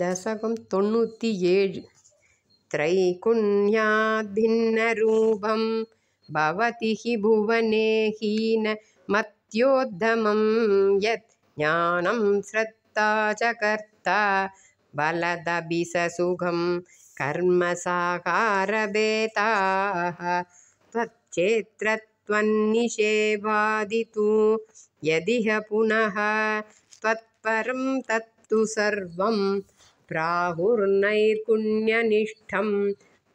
दशकं तोण्णत्येज त्रैकुण्याद्भिन्नरूपं भवति हि भुवने हीनमत्योद्धमं यत् ज्ञानं श्रद्धा च कर्ता बलदभिसुखं कर्म साकारभेताः यदिह पुनः त्वत्परं तत्तु सर्वम् हुर्नैर्पुण्यनिष्ठं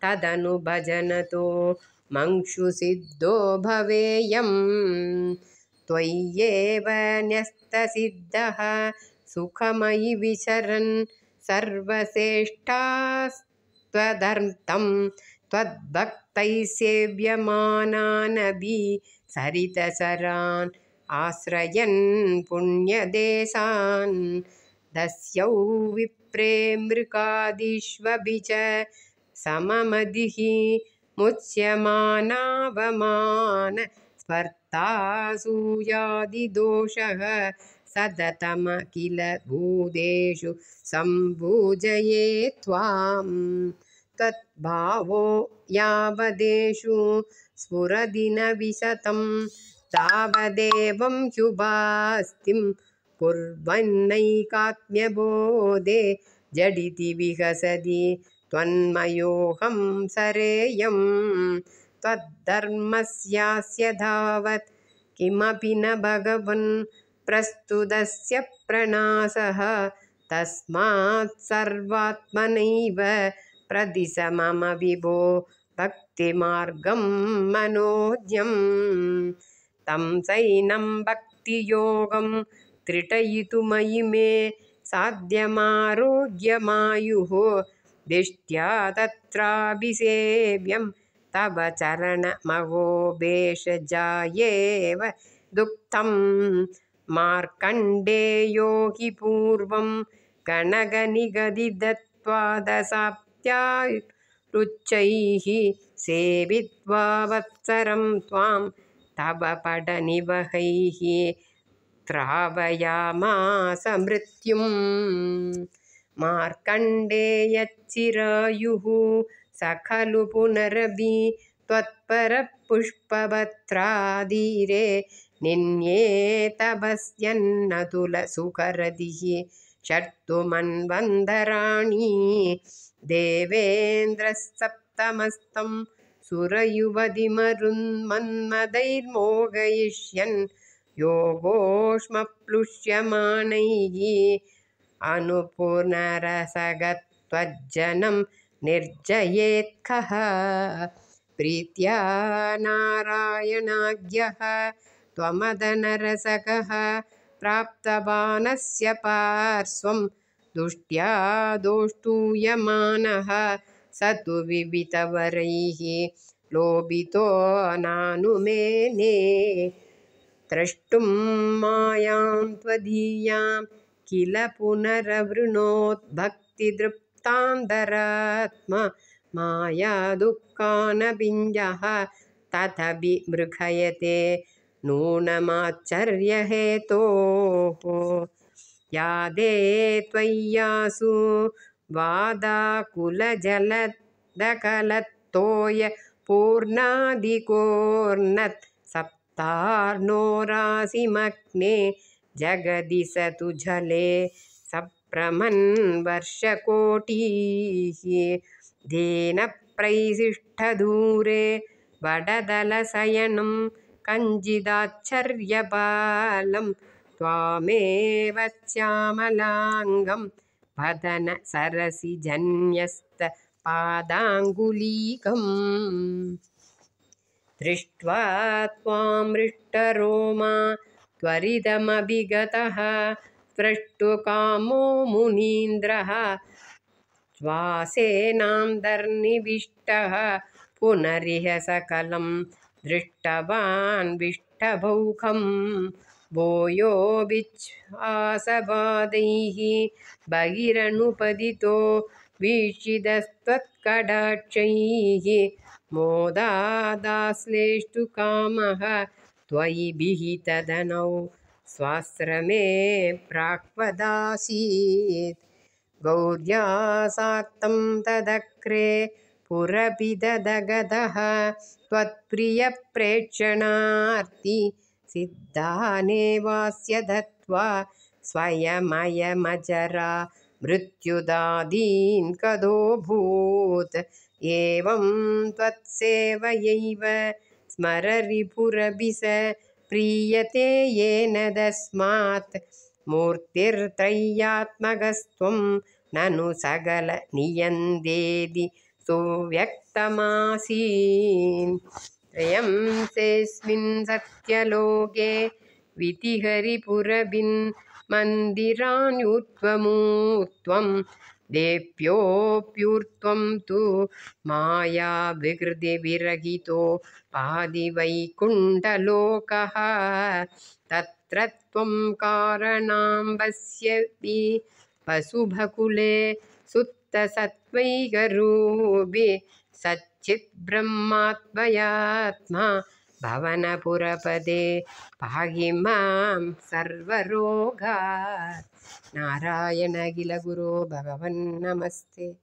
तदनुभजनतो मङ्क्षुसिद्धो भवेयं त्वय्येव न्यस्तसिद्धः सुखमयि विचरन् सर्वश्रेष्ठास्त्वदर्थं त्वद्भक्तैः सेव्यमानानभि सरितसरान् आश्रयन् पुण्यदेशान् दस्यौ विप्रेमृकादिष्वपि च सममधिः मुच्यमानावमान स्पर्तासूयादिदोषः किल भूतेषु सम्भूजये त्वां त्वद्भावो यावदेषु स्फुरदिनविशतं तावदेवं शुभास्तिम् कुर्वन्नैकात्म्यबोधे जडिति विहसदि त्वन्मयोहं सरेयं त्वद्धर्मस्यास्य धावत् किमपि न भगवन् प्रस्तुतस्य प्रणासः तस्मात् सर्वात्मनैव विभो भक्तिमार्गं मनोज्ञं तं सैनं भक्तियोगम् मयि मे साध्यमारोग्यमायुः दिष्ट्या तत्राभिसेव्यं तव चरणमवो वेषजायेव दुःखं पूर्वं पूर्वं गणकनिगदिदत्वादशाप्त्याैः सेवित्वा वत्सरं त्वां तव पडनिवहैः ावयामास मृत्युम् मार्कण्डेयच्चिरायुः स खलु पुनरपि त्वत्परः पुष्पवत्रा षट्तुमन्वन्धराणि देवेन्द्रसप्तमस्तं सुरयुवधिमरुन्मन्मदैर्मोगयिष्यन् योगोष्मप्लुष्यमाणैः अनुपूर्णरसगत्वज्जनं निर्जयेत्खः प्रीत्या नारायणाज्ञः त्वमदनरसकः प्राप्तवानस्य पार्श्वं दुष्ट्या दोष्टूयमानः स तु विवितवरैः नानुमेने द्रष्टुं मायां त्वदीयां किल पुनरवृणोद्भक्तिदृप्तां धरात्म मायादुःखान् बिञ्जः नूनमाचर्यहेतोः नूनमाच्चर्यहेतोः यादे त्वय्यासु पूर्णादिकोर्नत् र्णोरासिमग्ने जगदिशतु जले सप्रमन् वर्षकोटीः दीनप्रैसिष्ठदूरे वडदलशयनं कञ्जिदाच्छर्यबालं त्वामेव श्यामलाङ्गं पादाङ्गुलीकम् दृष्ट्वा त्वां मृष्टरोमा त्वरिदमभिगतः प्रष्टु मुनीन्द्रः श्वासेनां दर्निविष्टः पुनरिह सकलं दृष्टवान् विष्टभौखं भूयो भोयोविश्वासबादैः बहिरनुपदितो वीक्षिदस्तत्कडक्षैः त्वयि त्वयिभिः तदनौ स्वाश्रमे प्राक्वदासीत् गौर्यासातं तदक्रे पुरपि ददगदः त्वत्प्रियप्रेक्षणार्ति सिद्धाने वास्य दत्त्वा स्वयमयमजरा मृत्युदादीन् कदोऽभूत् एवं त्वत्सेवयैव स्मररिपुरभि स प्रीयते येन तस्मात् मूर्तिर्त्रय्यात्मगस्त्वं ननु सकल नियन्देदि सोऽव्यक्तमासीन् त्रयं सेस्मिन् सत्यलोके वितिहरिपुरभिन् मन्दिरान्युत्वमूत्वं देव्योऽप्यूर्त्वं तु मायाविहृदिविरहितो पादिवैकुण्ठलोकः तत्र त्वं कारणां वश्यति वशुभकुले सुप्तसत्त्वैगरूबि सच्चिद्ब्रह्मात्मयात्मा भवनपुरपदे पाहि मां सर्वरोगात् नारायणगिलगुरो भगवन्नमस्ते नमस्ते